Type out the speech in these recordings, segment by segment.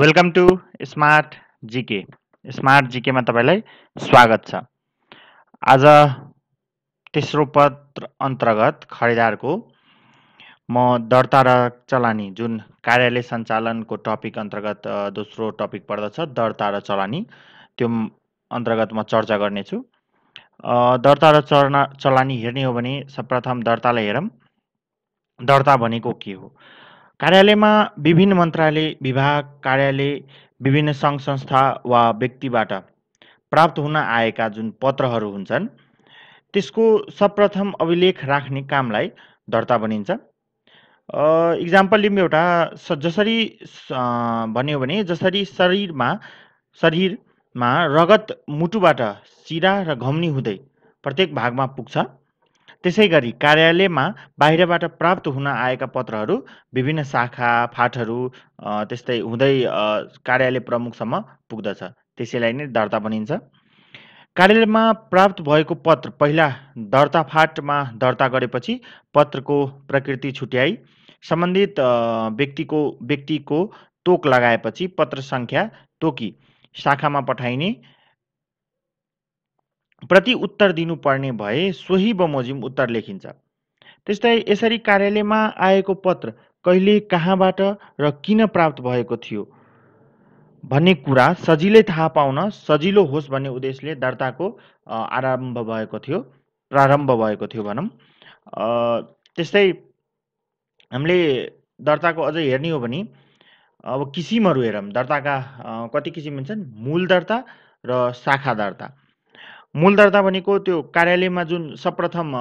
welcome to smart GK smart जिकेमा तपाईँलाई स्वागत छ आज तेस्रो पत्र अन्तर्गत खरिदारको म दर्ता र चलानी जुन कार्यालय सञ्चालनको टपिक अन्तर्गत दोस्रो टपिक पर्दछ दर्ता र चलानी त्यो अन्तर्गत म चर्चा गर्नेछु दर्ता र चलानी हेर्ने हो भने सर्वप्रथम दर्तालाई हेरौँ दर्ता भनेको के हो कार्यालयमा विभिन्न मन्त्रालय विभाग कार्यालय विभिन्न सङ्घ संस्था वा व्यक्तिबाट प्राप्त हुन आएका जुन पत्रहरू हुन्छन् त्यसको सर्वप्रथम अभिलेख राख्ने कामलाई दर्ता भनिन्छ इक्जाम्पल लिउँ एउटा स जसरी भन्यो भने जसरी शरीरमा शरीरमा रगत मुटुबाट सिरा र घम्नी हुँदै प्रत्येक भागमा पुग्छ त्यसै गरी कार्यालयमा बाहिरबाट प्राप्त हुन आएका पत्रहरू विभिन्न शाखा फाटहरू त्यस्तै हुँदै कार्यालय प्रमुखसम्म पुग्दछ त्यसैलाई नै दर्ता भनिन्छ कार्यालयमा प्राप्त भएको पत्र पहिला दर्ता फाटमा दर्ता गरेपछि पत्रको प्रकृति छुट्याई सम्बन्धित व्यक्तिको व्यक्तिको तोक लगाएपछि पत्र सङ्ख्या तोकी शाखामा पठाइने प्रति उत्तर दिनुपर्ने भए सोही बमोजिम उत्तर लेखिन्छ त्यस्तै यसरी कार्यालयमा आएको पत्र कहिले कहाँबाट र किन प्राप्त भएको थियो भन्ने कुरा सजिलै थाहा पाउन सजिलो होस् भन्ने उद्देश्यले दर्ताको आरम्भ भएको थियो प्रारम्भ भएको थियो भनौँ त्यस्तै हामीले दर्ताको अझै हेर्ने हो भने अब किसिमहरू हेरौँ दर्ताका कति किसिम हुन्छन् मूल दर्ता र शाखा दर्ता मूल दर्ता भनेको त्यो कार्यालयमा जुन सर्वप्रथम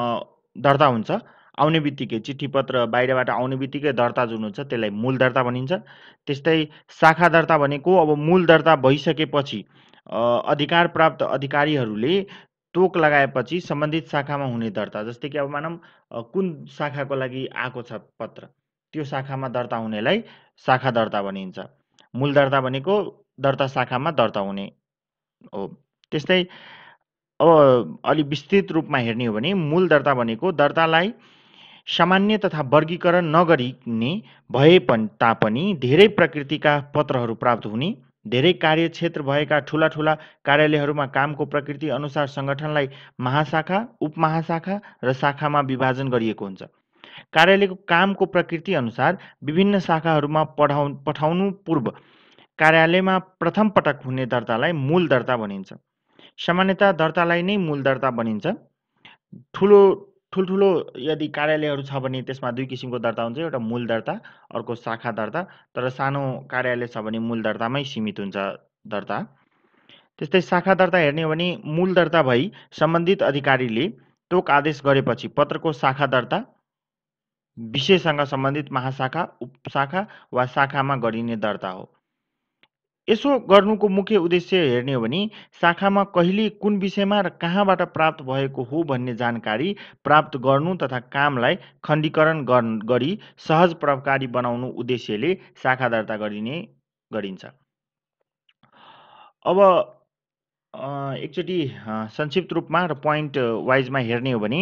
दर्ता हुन्छ आउने बित्तिकै चिठी पत्र बाहिरबाट आउने बित्तिकै दर्ता जुन हुन्छ त्यसलाई मूल दर्ता भनिन्छ त्यस्तै शाखा दर्ता भनेको अब मूल दर्ता भइसकेपछि अधिकार प्राप्त अधिकारीहरूले तोक लगाएपछि सम्बन्धित शाखामा हुने दर्ता जस्तै कि अब मानौँ कुन शाखाको लागि आएको छ पत्र त्यो शाखामा दर्ता हुनेलाई शाखा दर्ता भनिन्छ मूल दर्ता भनेको दर्ता शाखामा दर्ता हुने हो त्यस्तै अब अलि विस्तृत रूपमा हेर्ने हो भने मूल दर्ता भनेको दर्तालाई सामान्य तथा वर्गीकरण नगरिने भए पनि तापनि धेरै प्रकृतिका पत्रहरू प्राप्त हुने धेरै कार्यक्षेत्र भएका ठुला ठुला कार्यालयहरूमा कामको प्रकृति अनुसार सङ्गठनलाई महाशाखा उपमहाशाखा र शाखामा विभाजन गरिएको हुन्छ कार्यालयको कामको प्रकृति अनुसार विभिन्न शाखाहरूमा पठाउ पठाउनु पूर्व कार्यालयमा प्रथम पटक हुने दर्तालाई मूल दर्ता भनिन्छ सामान्यतया दर्तालाई नै मूल दर्ता बनिन्छ ठुलो ठुल्ठुलो यदि कार्यालयहरू छ भने त्यसमा दुई किसिमको दर्ता हुन्छ एउटा मूल दर्ता अर्को शाखा दर्ता तर सानो कार्यालय छ भने मूल दर्तामै सीमित हुन्छ दर्ता त्यस्तै शाखा दर्ता हेर्ने हो भने मूल दर्ता भई सम्बन्धित अधिकारीले तोक आदेश गरेपछि पत्रको शाखा दर्ता विषयसँग सम्बन्धित महाशाखा उपशाखा वा शाखामा गरिने दर्ता हो यसो गर्नुको मुख्य उद्देश्य हेर्ने हो भने शाखामा कहिले कुन विषयमा र कहाँबाट प्राप्त भएको हो भन्ने जानकारी प्राप्त गर्नु तथा कामलाई खण्डीकरण गरी सहज प्रभावकारी बनाउनु उद्देश्यले शाखा दर्ता गरिने गरिन्छ अब एकचोटि संक्षिप्त रूपमा र पोइन्ट वाइजमा हेर्ने हो भने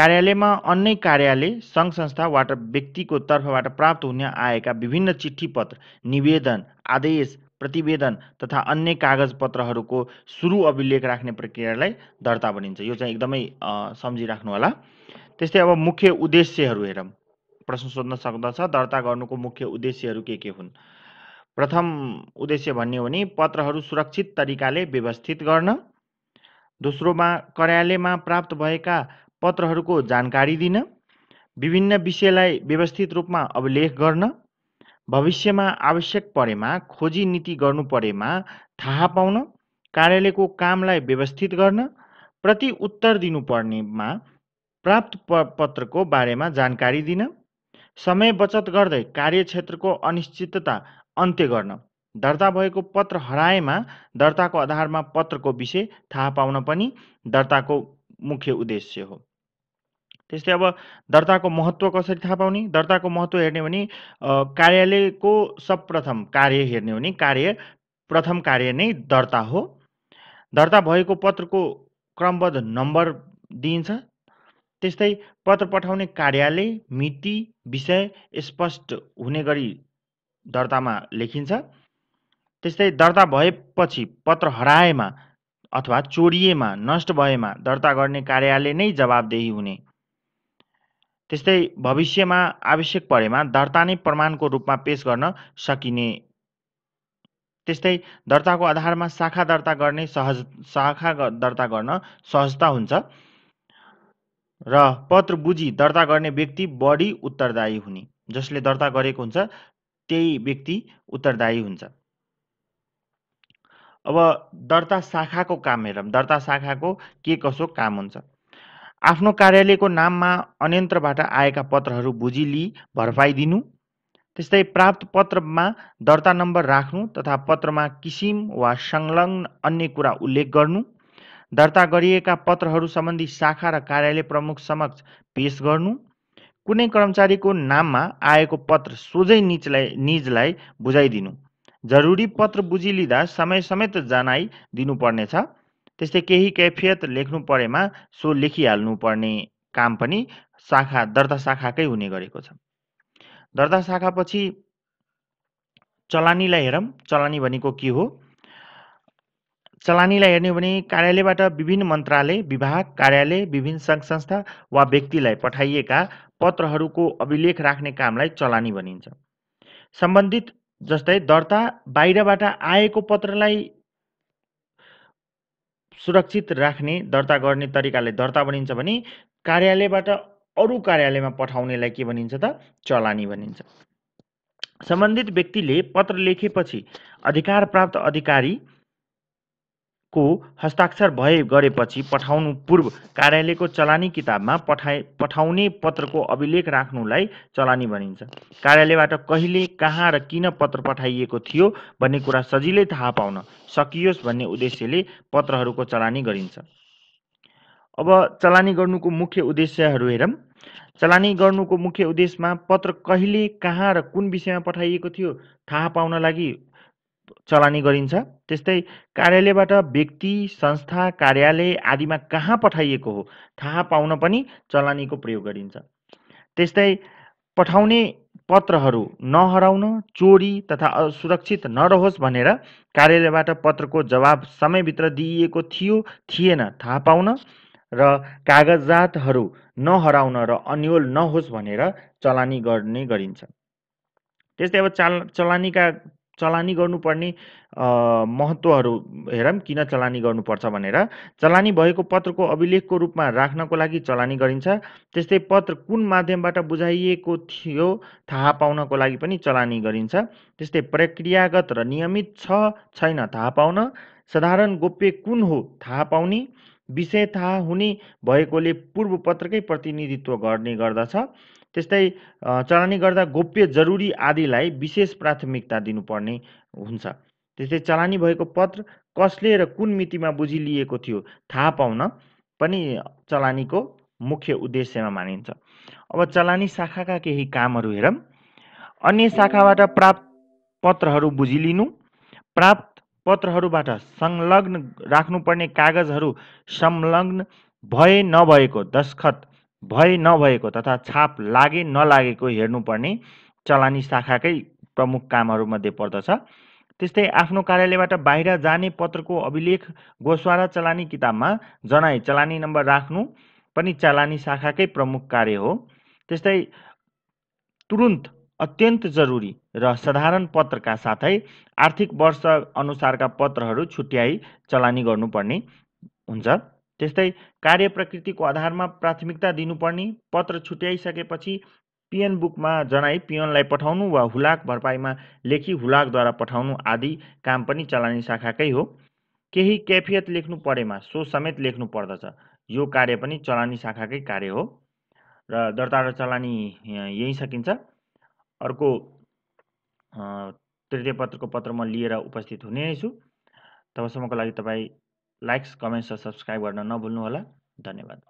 कार्यालयमा अन्य कार्यालय सङ्घ संस्था वा व्यक्तिको तर्फबाट प्राप्त हुन आएका विभिन्न चिठी पत्र निवेदन आदेश प्रतिवेदन तथा अन्य कागजपत्रहरूको सुरु अभिलेख राख्ने प्रक्रियालाई दर्ता भनिन्छ यो चाहिँ एकदमै सम्झिराख्नु होला त्यस्तै अब मुख्य उद्देश्यहरू हेरौँ प्रश्न सोध्न सक्दछ दर्ता गर्नुको मुख्य उद्देश्यहरू के के हुन् प्रथम उद्देश्य भन्ने भने पत्रहरू सुरक्षित तरिकाले व्यवस्थित गर्न दोस्रोमा कार्यालयमा प्राप्त भएका पत्रहरूको जानकारी दिन विभिन्न विषयलाई व्यवस्थित रूपमा अभिलेख गर्न भविष्यमा आवश्यक परेमा खोजी नीति गर्नु परेमा थाहा पाउन कार्यालयको कामलाई व्यवस्थित गर्न प्रति उत्तर दिनुपर्नेमा प्राप्त प पत्रको बारेमा जानकारी दिन समय बचत गर्दै कार्यक्षेत्रको अनिश्चितता अन्त्य गर्न दर्ता भएको पत्र हराएमा दर्ताको आधारमा पत्रको विषय थाहा पाउन पनि दर्ताको मुख्य उद्देश्य हो त्यस्तै अब दर्ताको महत्त्व कसरी थाहा पाउने दर्ताको महत्त्व हेर्ने भने कार्यालयको सर्वप्रथम कार्य हेर्ने हो भने कार्य प्रथम कार्य नै दर्ता हो दर्ता भएको पत्रको क्रमबद्ध नम्बर दिइन्छ त्यस्तै पत्र पठाउने कार्यालय मिति विषय स्पष्ट हुने गरी दर्तामा लेखिन्छ त्यस्तै दर्ता भएपछि पत्र हराएमा अथवा चोरिएमा नष्ट भएमा दर्ता गर्ने कार्यालय नै जवाबदेही हुने त्यस्तै भविष्यमा आवश्यक परेमा दर्ता नै प्रमाणको रूपमा पेश गर्न सकिने त्यस्तै दर्ताको आधारमा शाखा दर्ता गर्ने सहज शाखा दर्ता गर्न सहजता हुन्छ र पत्र बुझी दर्ता गर्ने व्यक्ति बढी उत्तरदायी हुने जसले दर्ता गरेको हुन्छ त्यही व्यक्ति उत्तरदायी हुन्छ अब दर्ता शाखाको काम हेरौँ दर्ता शाखाको के कसो काम हुन्छ आफ्नो कार्यालयको नाममा अन्यन्त्रबाट आएका पत्रहरू बुझिलिई भरपाइदिनु त्यस्तै प्राप्त पत्रमा दर्ता नम्बर राख्नु तथा पत्रमा किसिम वा संलग्न अन्य कुरा उल्लेख गर्नु दर्ता गरिएका पत्रहरू सम्बन्धी शाखा र कार्यालय प्रमुख समक्ष पेस गर्नु कुनै कर्मचारीको नाममा आएको पत्र सोझै निजलाई निजलाई बुझाइदिनु जरुरी पत्र बुझिलिँदा समय समेत जनाइदिनु पर्नेछ त्यस्तै केही कैफियत लेख्नु परेमा सो लेखिहाल्नु पर्ने काम पनि शाखा दर्ता शाखाकै हुने गरेको छ दर्ता शाखापछि चलानीलाई हेरौँ चलानी भनेको के हो चलानीलाई हेर्ने हो भने कार्यालयबाट विभिन्न मन्त्रालय विभाग कार्यालय विभिन्न सङ्घ संस्था वा व्यक्तिलाई पठाइएका पत्रहरूको अभिलेख राख्ने कामलाई चलानी भनिन्छ सम्बन्धित जस्तै दर्ता बाहिरबाट आएको पत्रलाई सुरक्षित राख्ने दर्ता गर्ने तरिकाले दर्ता भनिन्छ भने कार्यालयबाट अरू कार्यालयमा पठाउनेलाई के भनिन्छ त चलानी भनिन्छ सम्बन्धित व्यक्तिले पत्र लेखेपछि अधिकार प्राप्त अधिकारी को हस्ताक्षर भए गरेपछि पठाउनु पूर्व कार्यालयको चलानी किताबमा पठाए पठाउने पत्रको अभिलेख राख्नुलाई चलानी भनिन्छ कार्यालयबाट कहिले कहाँ र किन पत्र पठाइएको थियो भन्ने कुरा सजिलै थाहा पाउन सकियोस् भन्ने उद्देश्यले पत्रहरूको चलानी गरिन्छ अब चलानी गर्नुको मुख्य उद्देश्यहरू हेरौँ चलानी गर्नुको मुख्य उद्देश्यमा पत्र कहिले कहाँ र कुन विषयमा पठाइएको थियो थाहा पाउन लागि चलानी गरिन्छ त्यस्तै कार्यालयबाट व्यक्ति संस्था कार्यालय आदिमा कहाँ पठाइएको हो थाहा पाउन पनि चलानीको प्रयोग गरिन्छ त्यस्तै पठाउने पत्रहरू नहराउन चोरी तथा असुरक्षित नरहोस् भनेर कार्यालयबाट पत्रको जवाब समयभित्र दिइएको थियो थिएन थाहा पाउन र कागजातहरू नहराउन र अन्यल नहोस् भनेर चलानी गर्ने गरिन्छ त्यस्तै अब चाल चलानीका चलानी गर्नुपर्ने महत्त्वहरू हेरौँ किन चलानी गर्नुपर्छ भनेर चलानी भएको पत्रको अभिलेखको रूपमा राख्नको लागि चलानी गरिन्छ त्यस्तै पत्र कुन माध्यमबाट बुझाइएको थियो थाहा पाउनको लागि पनि चलानी गरिन्छ त्यस्तै प्रक्रियागत र नियमित छ छैन थाहा पाउन साधारण गोप्य कुन हो थाहा पाउने विषय थाहा हुने भएकोले पूर्व पत्रकै प्रतिनिधित्व गर्ने गर्दछ त्यस्तै चलानी गर्दा गोप्य जरुरी आदिलाई विशेष प्राथमिकता दिनुपर्ने हुन्छ त्यस्तै चलानी भएको पत्र कसले र कुन मितिमा बुझिलिएको थियो थाहा पाउन पनि चलानीको मुख्य उद्देश्यमा मानिन्छ अब चलानी शाखाका केही कामहरू हेरौँ अन्य शाखाबाट प्राप्त पत्रहरू बुझिलिनु प्राप्त पत्रहरूबाट संलग्न राख्नुपर्ने कागजहरू संलग्न भए नभएको दस्खत भए नभएको तथा छाप लागे नलागेको हेर्नुपर्ने चलानी शाखाकै प्रमुख कामहरूमध्ये पर्दछ त्यस्तै आफ्नो कार्यालयबाट बाहिर जाने पत्रको अभिलेख गोस्वारा चलानी किताबमा जनाई चलानी नम्बर राख्नु पनि चलानी शाखाकै प्रमुख कार्य हो त्यस्तै तुरुन्त अत्यन्त जरुरी र साधारण पत्रका साथै आर्थिक वर्ष अनुसारका पत्रहरू छुट्याई चलानी गर्नुपर्ने हुन्छ त्यस्तै कार्य प्रकृतिको आधारमा प्राथमिकता दिनुपर्ने पत्र छुट्याइसकेपछि पिएन बुकमा जनाई पिएनलाई पठाउनु वा हुलाक भरपाईमा लेखी हुलाकद्वारा पठाउनु आदि काम पनि चलानी शाखाकै हो केही कैफियत लेख्नु परेमा सो समेत लेख्नु पर्दछ यो कार्य पनि चलानी शाखाकै कार्य हो र दर्ता र चलानी यहीँ सकिन्छ अर्को पत्र पत्रमा लिएर उपस्थित हुने नै छु तबसम्मको लागि तपाईँ लाइक्स कमेन्ट्स र सब्सक्राइब गर्न नभुल्नुहोला धन्यवाद